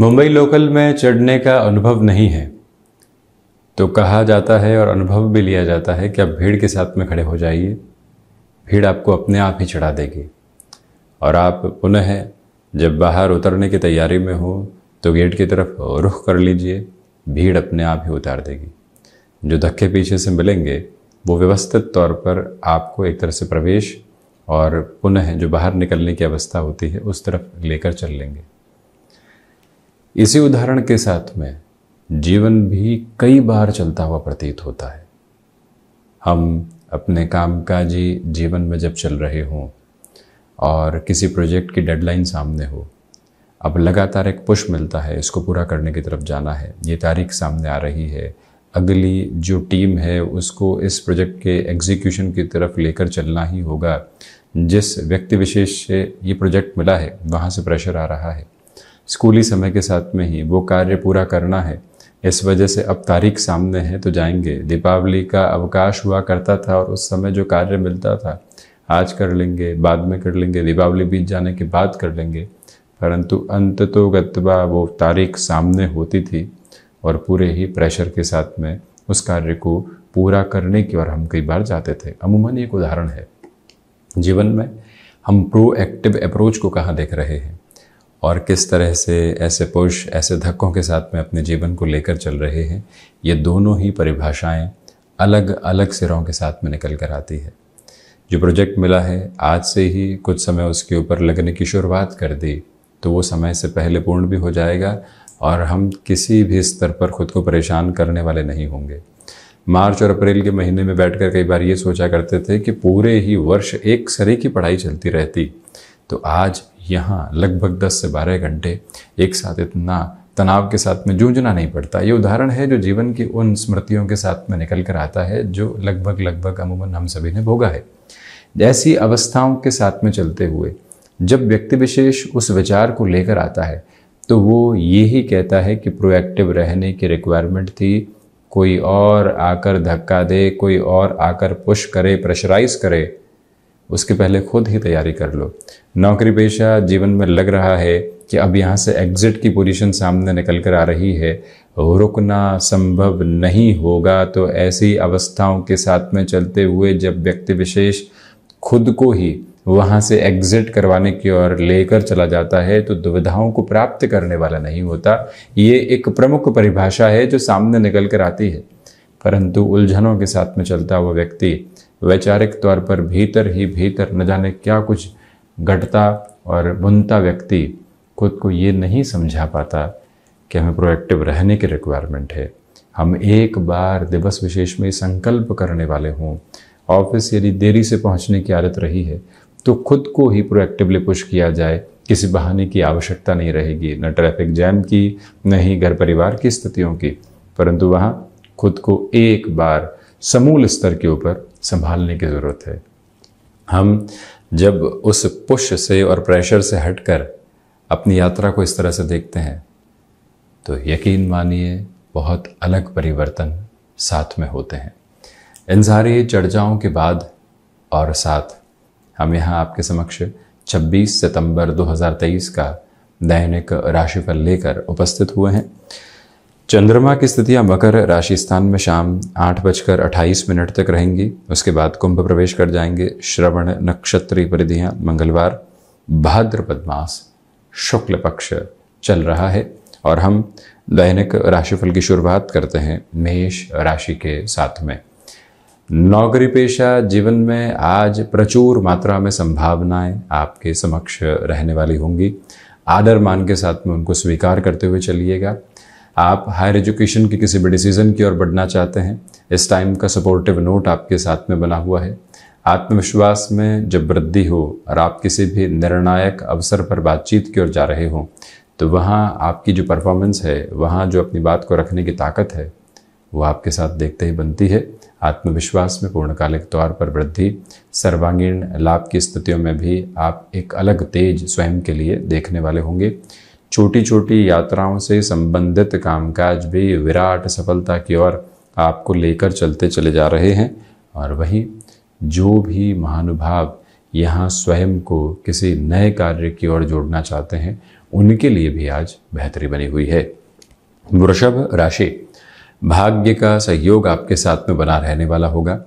Mumbai local में चढ़ने का अनुभव नहीं है तो कहा जाता है और अनुभव भी लिया जाता है कि आप भीड़ के साथ में खड़े हो जाइए भीड़ आपको अपने आप ही चढ़ा देगी और आप पुनः जब बाहर उतरने की तैयारी में हो तो गेट की तरफ रुख कर लीजिए भीड़ अपने आप ही उतार देगी जो धक्के पीछे से मिलेंगे वो व्यवस्थित तौर पर आपको एक तरह से प्रवेश और पुनः जो बाहर निकलने की अवस्था होती है उस तरफ लेकर चल लेंगे इसी उदाहरण के साथ में जीवन भी कई बार चलता हुआ प्रतीत होता है हम अपने कामकाजी जीवन में जब चल रहे हों और किसी प्रोजेक्ट की डेडलाइन सामने हो अब लगातार एक पुश मिलता है इसको पूरा करने की तरफ जाना है ये तारीख सामने आ रही है अगली जो टीम है उसको इस प्रोजेक्ट के एग्जीक्यूशन की तरफ लेकर चलना ही होगा जिस व्यक्ति विशेष से ये प्रोजेक्ट मिला है वहाँ से प्रेशर आ रहा है स्कूली समय के साथ में ही वो कार्य पूरा करना है इस वजह से अब तारीख सामने है तो जाएंगे दीपावली का अवकाश हुआ करता था और उस समय जो कार्य मिलता था आज कर लेंगे बाद में कर लेंगे दीपावली बीत जाने के बाद कर लेंगे परंतु अंत तो गतबा वो तारीख सामने होती थी और पूरे ही प्रेशर के साथ में उस कार्य को पूरा करने की ओर हम कई बार जाते थे अमूमन एक उदाहरण है जीवन में हम प्रोएक्टिव अप्रोच को कहाँ देख रहे हैं और किस तरह से ऐसे पुरुष ऐसे धक्कों के साथ में अपने जीवन को लेकर चल रहे हैं ये दोनों ही परिभाषाएं अलग अलग सिरों के साथ में निकल कर आती है जो प्रोजेक्ट मिला है आज से ही कुछ समय उसके ऊपर लगने की शुरुआत कर दी तो वो समय से पहले पूर्ण भी हो जाएगा और हम किसी भी स्तर पर खुद को परेशान करने वाले नहीं होंगे मार्च और अप्रैल के महीने में बैठकर कई बार ये सोचा करते थे कि पूरे ही वर्ष एक सरे की पढ़ाई चलती रहती तो आज यहाँ लगभग 10 से 12 घंटे एक साथ इतना तनाव के साथ में जूझना नहीं पड़ता ये उदाहरण है जो जीवन की उन स्मृतियों के साथ में निकल कर आता है जो लगभग लगभग अमूमन हम सभी ने भोगा है ऐसी अवस्थाओं के साथ में चलते हुए जब व्यक्ति विशेष उस विचार को लेकर आता है तो वो ये ही कहता है कि प्रोएक्टिव रहने की रिक्वायरमेंट थी कोई और आकर धक्का दे कोई और आकर पुश करे प्रेशराइज करे उसके पहले खुद ही तैयारी कर लो नौकरी पेशा जीवन में लग रहा है कि अब यहाँ से एग्ज़िट की पोजीशन सामने निकल कर आ रही है रुकना संभव नहीं होगा तो ऐसी अवस्थाओं के साथ में चलते हुए जब व्यक्ति विशेष खुद को ही वहाँ से एग्ज़िट करवाने की ओर लेकर चला जाता है तो दुविधाओं को प्राप्त करने वाला नहीं होता ये एक प्रमुख परिभाषा है जो सामने निकल कर आती है परंतु उलझनों के साथ में चलता हुआ व्यक्ति वैचारिक तौर पर भीतर ही भीतर न जाने क्या कुछ घटता और बुनता व्यक्ति खुद को ये नहीं समझा पाता कि हमें प्रोएक्टिव रहने की रिक्वायरमेंट है हम एक बार दिवस विशेष में संकल्प करने वाले हों ऑफिस यदि देरी से पहुंचने की आदत रही है तो खुद को ही प्रोएक्टिवली पुश किया जाए किसी बहाने की आवश्यकता नहीं रहेगी न ट्रैफिक जैम की न ही घर परिवार की स्थितियों की परंतु वहाँ खुद को एक बार समूल स्तर के ऊपर संभालने की ज़रूरत है हम जब उस पुश से और प्रेशर से हटकर अपनी यात्रा को इस तरह से देखते हैं तो यकीन मानिए बहुत अलग परिवर्तन साथ में होते हैं इन सारी चर्चाओं के बाद और साथ हम यहाँ आपके समक्ष 26 सितंबर 2023 का दैनिक राशिफल लेकर उपस्थित हुए हैं चंद्रमा की स्थितियां मकर राशि स्थान में शाम आठ बजकर अट्ठाईस मिनट तक रहेंगी उसके बाद कुंभ प्रवेश कर जाएंगे श्रवण नक्षत्री परिधियां मंगलवार भाद्रपद मास शुक्ल पक्ष चल रहा है और हम दैनिक राशिफल की शुरुआत करते हैं मेष राशि के साथ में नौकरी पेशा जीवन में आज प्रचुर मात्रा में संभावनाएं आपके समक्ष रहने वाली होंगी आदर मान के साथ में उनको स्वीकार करते हुए चलिएगा आप हायर एजुकेशन के किसी भी डिसीज़न की ओर बढ़ना चाहते हैं इस टाइम का सपोर्टिव नोट आपके साथ में बना हुआ है आत्मविश्वास में जब वृद्धि हो और आप किसी भी निर्णायक अवसर पर बातचीत की ओर जा रहे हों तो वहाँ आपकी जो परफॉर्मेंस है वहाँ जो अपनी बात को रखने की ताकत है वो आपके साथ देखते ही बनती है आत्मविश्वास में पूर्णकालिक तौर पर वृद्धि सर्वांगीण लाभ की स्थितियों में भी आप एक अलग तेज स्वयं के लिए देखने वाले होंगे छोटी छोटी यात्राओं से संबंधित कामकाज भी विराट सफलता की ओर आपको लेकर चलते चले जा रहे हैं और वहीं जो भी महानुभाव यहाँ स्वयं को किसी नए कार्य की ओर जोड़ना चाहते हैं उनके लिए भी आज बेहतरी बनी हुई है वृषभ राशि भाग्य का सहयोग आपके साथ में बना रहने वाला होगा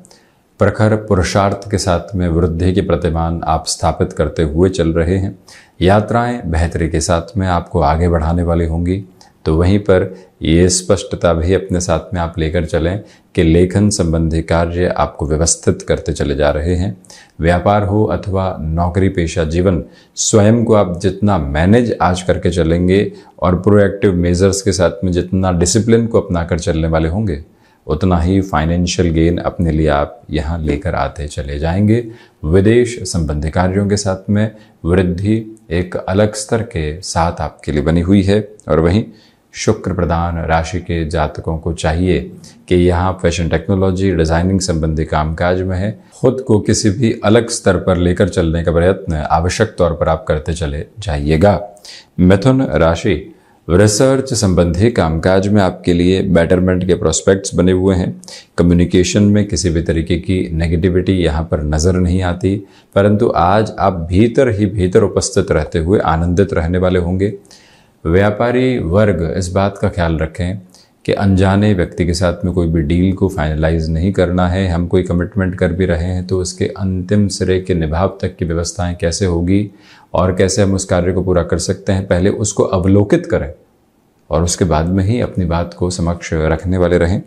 प्रखर पुरुषार्थ के साथ में वृद्धि के प्रतिमान आप स्थापित करते हुए चल रहे हैं यात्राएं बेहतरी के साथ में आपको आगे बढ़ाने वाली होंगी तो वहीं पर ये स्पष्टता भी अपने साथ में आप लेकर चलें कि लेखन संबंधी कार्य आपको व्यवस्थित करते चले जा रहे हैं व्यापार हो अथवा नौकरी पेशा जीवन स्वयं को आप जितना मैनेज आज करके चलेंगे और प्रोएक्टिव मेजर्स के साथ में जितना डिसिप्लिन को अपना कर चलने वाले होंगे उतना ही फाइनेंशियल गेन अपने लिए आप यहाँ लेकर आते चले जाएंगे विदेश संबंधी कार्यों के साथ में वृद्धि एक अलग स्तर के साथ आपके लिए बनी हुई है और वहीं शुक्र प्रधान राशि के जातकों को चाहिए कि यहाँ फैशन टेक्नोलॉजी डिज़ाइनिंग संबंधी कामकाज में है खुद को किसी भी अलग स्तर पर लेकर चलने का प्रयत्न आवश्यक तौर पर आप करते चले जाइएगा मिथुन राशि रिसर्च संबंधी कामकाज में आपके लिए बेटरमेंट के प्रोस्पेक्ट्स बने हुए हैं कम्युनिकेशन में किसी भी तरीके की नेगेटिविटी यहाँ पर नज़र नहीं आती परंतु आज आप भीतर ही भीतर उपस्थित रहते हुए आनंदित रहने वाले होंगे व्यापारी वर्ग इस बात का ख्याल रखें कि अनजाने व्यक्ति के साथ में कोई भी डील को फाइनलाइज नहीं करना है हम कोई कमिटमेंट कर भी रहे हैं तो उसके अंतिम सिरे के निभाव तक की व्यवस्थाएं कैसे होगी और कैसे हम उस कार्य को पूरा कर सकते हैं पहले उसको अवलोकित करें और उसके बाद में ही अपनी बात को समक्ष रखने वाले रहें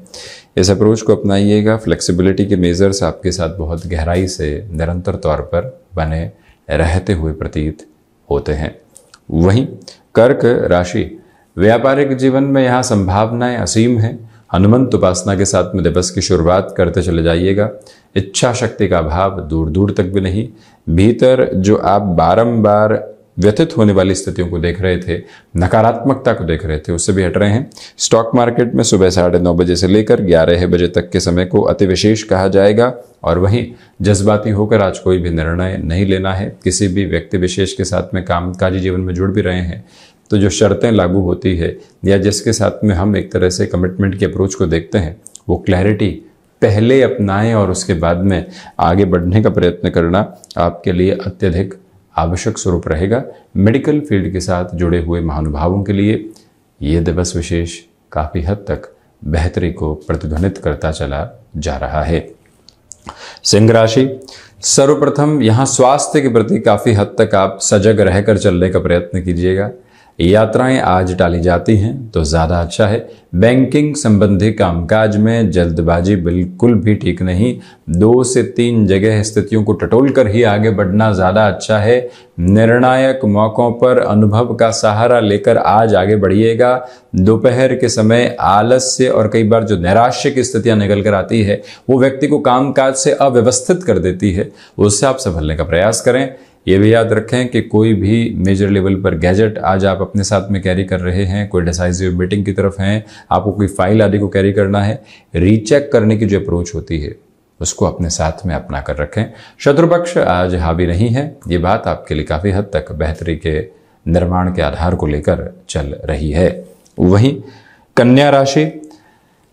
इस अप्रोच को अपनाइएगा फ्लेक्सिबिलिटी के मेज़र्स आपके साथ बहुत गहराई से निरंतर तौर पर बने रहते हुए प्रतीत होते हैं वहीं कर्क राशि व्यापारिक जीवन में यहाँ संभावनाएं असीम हैं हनुमंत उपासना के साथ में दिवस की शुरुआत करते चले जाइएगा इच्छा शक्ति का अभाव दूर दूर तक भी नहीं भीतर जो आप बारंबार व्यथित होने वाली स्थितियों को देख रहे थे नकारात्मकता को देख रहे थे उससे भी हट रहे हैं स्टॉक मार्केट में सुबह साढ़े नौ बजे से लेकर ग्यारह बजे तक के समय को अति विशेष कहा जाएगा और वहीं जज्बाती होकर आज कोई भी निर्णय नहीं लेना है किसी भी व्यक्ति विशेष के साथ में कामकाजी जीवन में जुड़ भी रहे हैं तो जो शर्तें लागू होती है या जिसके साथ में हम एक तरह से कमिटमेंट के अप्रोच को देखते हैं वो क्लैरिटी पहले अपनाएं और उसके बाद में आगे बढ़ने का प्रयत्न करना आपके लिए अत्यधिक आवश्यक स्वरूप रहेगा मेडिकल फील्ड के साथ जुड़े हुए महानुभावों के लिए ये दिवस विशेष काफ़ी हद तक बेहतरी को प्रतिध्वनित करता चला जा रहा है सिंह राशि सर्वप्रथम यहाँ स्वास्थ्य के प्रति काफ़ी हद तक आप सजग रहकर चलने का प्रयत्न कीजिएगा यात्राएं आज टाली जाती हैं तो ज़्यादा अच्छा है बैंकिंग संबंधी कामकाज में जल्दबाजी बिल्कुल भी ठीक नहीं दो से तीन जगह स्थितियों को टटोल कर ही आगे बढ़ना ज़्यादा अच्छा है निर्णायक मौक़ों पर अनुभव का सहारा लेकर आज आगे बढ़िएगा दोपहर के समय आलस्य और कई बार जो नैराश्य की स्थितियां निकल कर आती है वो व्यक्ति को कामकाज से अव्यवस्थित कर देती है उससे आप संभलने का प्रयास करें ये भी याद रखें कि कोई भी मेजर लेवल पर गैजेट आज आप अपने साथ में कैरी कर रहे हैं कोई डिसाइजिव मीटिंग की तरफ हैं आपको कोई फाइल आदि को कैरी करना है रीचेक करने की जो अप्रोच होती है उसको अपने साथ में अपना कर रखें शत्रुपक्ष आज हावी नहीं है ये बात आपके लिए काफ़ी हद तक बेहतरी के निर्माण के आधार को लेकर चल रही है वहीं कन्या राशि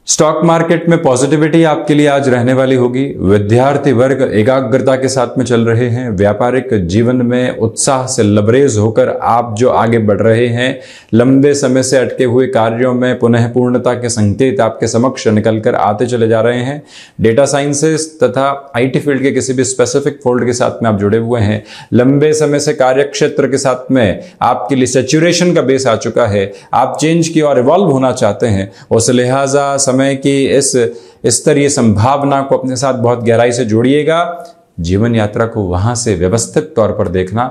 स्टॉक मार्केट में पॉजिटिविटी आपके लिए आज रहने वाली होगी विद्यार्थी वर्ग एकाग्रता के साथ में चल रहे हैं व्यापारिक जीवन में उत्साह से लबरेज होकर आप जो आगे बढ़ रहे हैं लंबे समय से अटके हुए कार्यों में पुनः पूर्णता के संकेत आपके समक्ष निकल कर आते चले जा रहे हैं डेटा साइंसेस तथा आई फील्ड के किसी भी स्पेसिफिक फोल्ड के साथ में आप जुड़े हुए हैं लंबे समय से कार्यक्षेत्र के साथ में आपके लिए सेचुरेशन का बेस आ चुका है आप चेंज की और इवॉल्व होना चाहते हैं उस लिहाजा समय समय की इस स्तरीय संभावना को अपने साथ बहुत गहराई से जोड़िएगा जीवन यात्रा को वहां से व्यवस्थित तौर पर देखना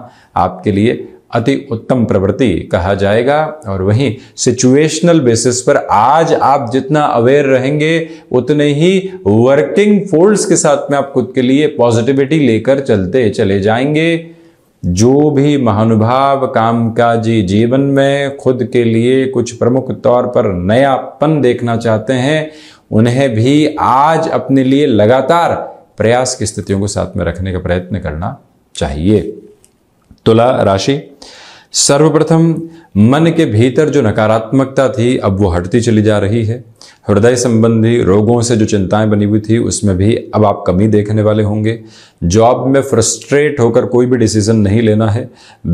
आपके लिए अति उत्तम प्रवृत्ति कहा जाएगा और वहीं सिचुएशनल बेसिस पर आज आप जितना अवेयर रहेंगे उतने ही वर्किंग फोल्ड्स के साथ में आप खुद के लिए पॉजिटिविटी लेकर चलते चले जाएंगे जो भी महानुभाव कामकाजी जीवन में खुद के लिए कुछ प्रमुख तौर पर नयापन देखना चाहते हैं उन्हें भी आज अपने लिए लगातार प्रयास की स्थितियों को साथ में रखने का प्रयत्न करना चाहिए तुला राशि सर्वप्रथम मन के भीतर जो नकारात्मकता थी अब वो हटती चली जा रही है हृदय संबंधी रोगों से जो चिंताएं बनी हुई थी उसमें भी अब आप कमी देखने वाले होंगे जॉब में फ्रस्ट्रेट होकर कोई भी डिसीजन नहीं लेना है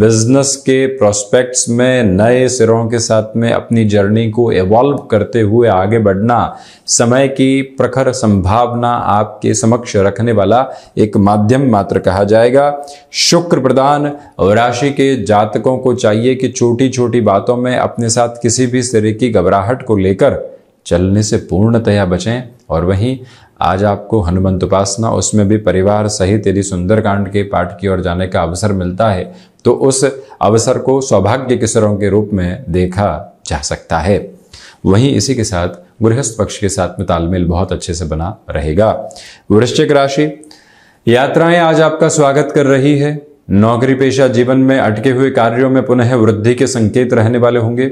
बिजनेस के प्रोस्पेक्ट्स में नए सिरों के साथ में अपनी जर्नी को एवॉल्व करते हुए आगे बढ़ना समय की प्रखर संभावना आपके समक्ष रखने वाला एक माध्यम मात्र कहा जाएगा शुक्र प्रदान राशि के जातकों को चाहिए कि छोटी छोटी बातों में अपने साथ किसी भी सिरे की घबराहट को लेकर चलने से पूर्णतया बचें और वहीं आज आपको हनुमंत उपासना उसमें भी परिवार सहित यदि सुंदरकांड के पाठ की ओर जाने का अवसर मिलता है तो उस अवसर को सौभाग्य किशोरों के रूप में देखा जा सकता है वहीं इसी के साथ गृहस्थ पक्ष के साथ में तालमेल बहुत अच्छे से बना रहेगा वृश्चिक राशि यात्राएं आज आपका स्वागत कर रही है नौकरी पेशा जीवन में अटके हुए कार्यों में पुनः वृद्धि के संकेत रहने वाले होंगे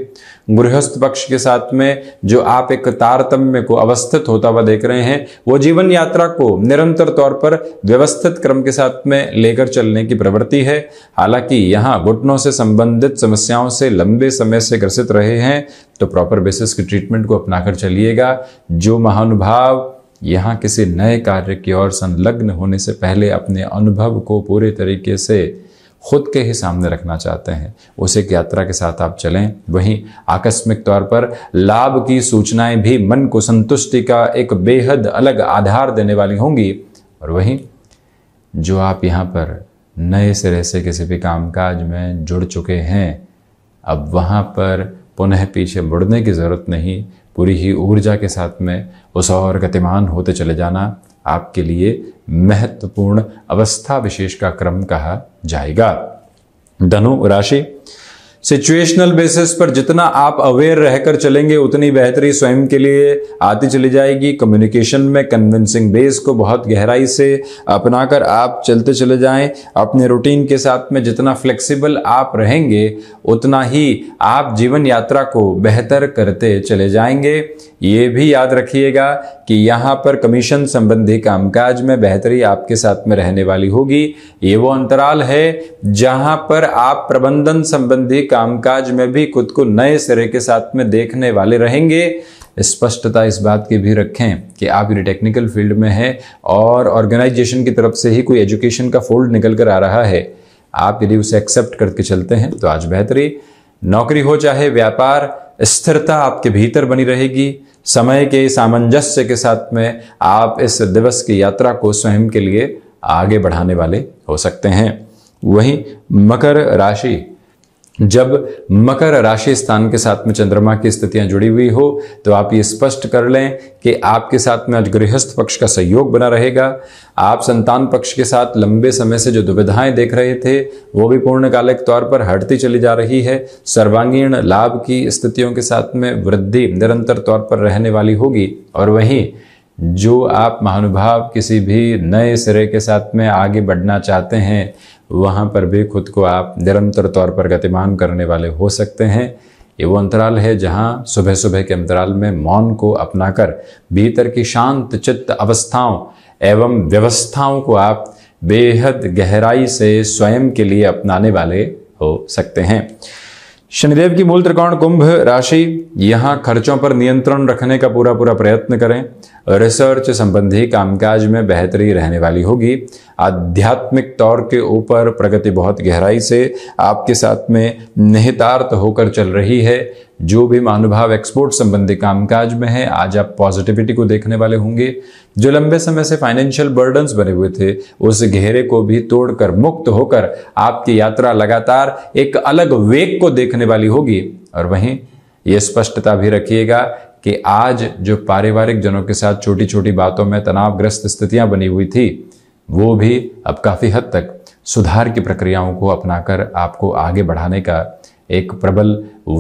गृहस्थ पक्ष के साथ में जो आप एक तारतम्य को अवस्थित होता हुआ देख रहे हैं वो जीवन यात्रा को निरंतर तौर पर व्यवस्थित क्रम के साथ में लेकर चलने की प्रवृत्ति है हालांकि यहाँ घुटनों से संबंधित समस्याओं से लंबे समय से ग्रसित रहे हैं तो प्रॉपर बेसिस के ट्रीटमेंट को अपनाकर चलिएगा जो महानुभाव यहाँ किसी नए कार्य की ओर संलग्न होने से पहले अपने अनुभव को पूरे तरीके से खुद के ही सामने रखना चाहते हैं उसे एक यात्रा के साथ आप चलें वहीं आकस्मिक तौर पर लाभ की सूचनाएं भी मन को संतुष्टि का एक बेहद अलग आधार देने वाली होंगी और वहीं जो आप यहाँ पर नए सिरे से किसी भी कामकाज में जुड़ चुके हैं अब वहाँ पर पुनः पीछे मुड़ने की ज़रूरत नहीं पूरी ही ऊर्जा के साथ में उस और गतिमान होते चले जाना आपके लिए महत्वपूर्ण अवस्था विशेष का क्रम कहा जाएगा धनु राशि सिचुएशनल बेसिस पर जितना आप अवेयर रहकर चलेंगे उतनी बेहतरी स्वयं के लिए आती चली जाएगी कम्युनिकेशन में कन्विंसिंग बेस को बहुत गहराई से अपनाकर आप चलते चले जाएं अपने रूटीन के साथ में जितना फ्लेक्सिबल आप रहेंगे उतना ही आप जीवन यात्रा को बेहतर करते चले जाएंगे ये भी याद रखिएगा कि यहाँ पर कमीशन संबंधी कामकाज में बेहतरी आपके साथ में रहने वाली होगी ये वो अंतराल है जहाँ पर आप प्रबंधन संबंधी कामकाज में भी खुद को नए सिरे के साथ में देखने वाले रहेंगे स्पष्टता इस, इस बात की भी रखें कि आप ये टेक्निकल फील्ड में हैं और ऑर्गेनाइजेशन की तरफ से ही कोई एजुकेशन का फोल्ड निकल कर आ रहा है आप यदि उसे एक्सेप्ट करके चलते हैं तो आज बेहतरी नौकरी हो चाहे व्यापार स्थिरता आपके भीतर बनी रहेगी समय के सामंजस्य के साथ में आप इस दिवस की यात्रा को स्वयं के लिए आगे बढ़ाने वाले हो सकते हैं वहीं मकर राशि जब मकर राशि स्थान के साथ में चंद्रमा की स्थितियां जुड़ी हुई हो तो आप ये स्पष्ट कर लें कि आपके साथ में आज गृहस्थ पक्ष का सहयोग बना रहेगा आप संतान पक्ष के साथ लंबे समय से जो दुविधाएं देख रहे थे वो भी पूर्णकालिक तौर पर हटती चली जा रही है सर्वांगीण लाभ की स्थितियों के साथ में वृद्धि निरंतर तौर पर रहने वाली होगी और वहीं जो आप महानुभाव किसी भी नए सिरे के साथ में आगे बढ़ना चाहते हैं वहाँ पर भी खुद को आप निरंतर तौर पर गतिमान करने वाले हो सकते हैं ये वो अंतराल है जहाँ सुबह सुबह के अंतराल में मौन को अपनाकर भीतर की शांत चित्त अवस्थाओं एवं व्यवस्थाओं को आप बेहद गहराई से स्वयं के लिए अपनाने वाले हो सकते हैं शनिदेव की मूल त्रिकोण कुंभ राशि यहाँ खर्चों पर नियंत्रण रखने का पूरा पूरा प्रयत्न करें रिसर्च संबंधी कामकाज में बेहतरी रहने वाली होगी आध्यात्मिक तौर के ऊपर प्रगति बहुत गहराई से आपके साथ में निहितार्थ होकर चल रही है जो भी महानुभाव एक्सपोर्ट संबंधी कामकाज में है आज आप पॉजिटिविटी को देखने वाले होंगे जो लंबे समय से फाइनेंशियल बर्डन बने हुए थे उस घेरे को भी तोड़कर मुक्त होकर आपकी यात्रा लगातार एक अलग वेग को देखने वाली होगी और वहीं ये स्पष्टता भी रखिएगा कि आज जो पारिवारिक जनों के साथ छोटी छोटी बातों में तनावग्रस्त स्थितियां बनी हुई थी वो भी अब काफ़ी हद तक सुधार की प्रक्रियाओं को अपनाकर आपको आगे बढ़ाने का एक प्रबल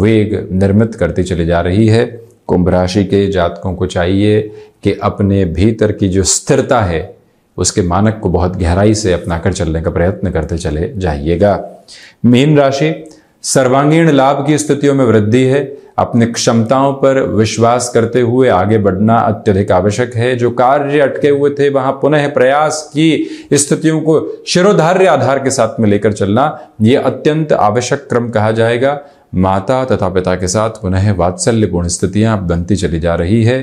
वेग निर्मित करती चली जा रही है कुंभ राशि के जातकों को चाहिए कि अपने भीतर की जो स्थिरता है उसके मानक को बहुत गहराई से अपनाकर चलने का प्रयत्न करते चले जाइएगा मीन राशि सर्वांगीण लाभ की स्थितियों में वृद्धि है अपने क्षमताओं पर विश्वास करते हुए आगे बढ़ना अत्यधिक आवश्यक है जो कार्य अटके हुए थे वहां पुनः प्रयास की स्थितियों को शिरोधार्य आधार के साथ में लेकर चलना ये अत्यंत आवश्यक क्रम कहा जाएगा माता तथा पिता के साथ पुनः वात्सल्यपूर्ण स्थितियां बनती चली जा रही है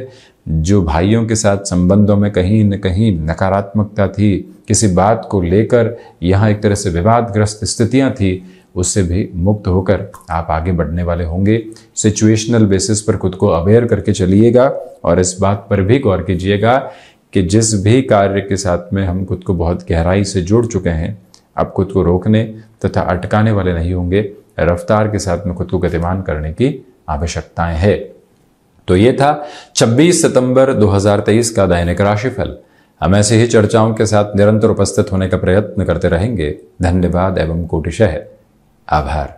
जो भाइयों के साथ संबंधों में कहीं न कहीं नकारात्मकता थी किसी बात को लेकर यहाँ एक तरह से विवादग्रस्त स्थितियाँ थी उससे भी मुक्त होकर आप आगे बढ़ने वाले होंगे सिचुएशनल बेसिस पर खुद को अवेयर करके चलिएगा और इस बात पर भी गौर कीजिएगा कि जिस भी कार्य के साथ में हम खुद को बहुत गहराई से जुड़ चुके हैं आप खुद को रोकने तथा अटकाने वाले नहीं होंगे रफ्तार के साथ में खुद को गतिमान करने की आवश्यकताएं है तो ये था 26 सितंबर 2023 का दैनिक राशिफल हम ऐसे ही चर्चाओं के साथ निरंतर उपस्थित होने का प्रयत्न करते रहेंगे धन्यवाद एवं कोटिशह આભાર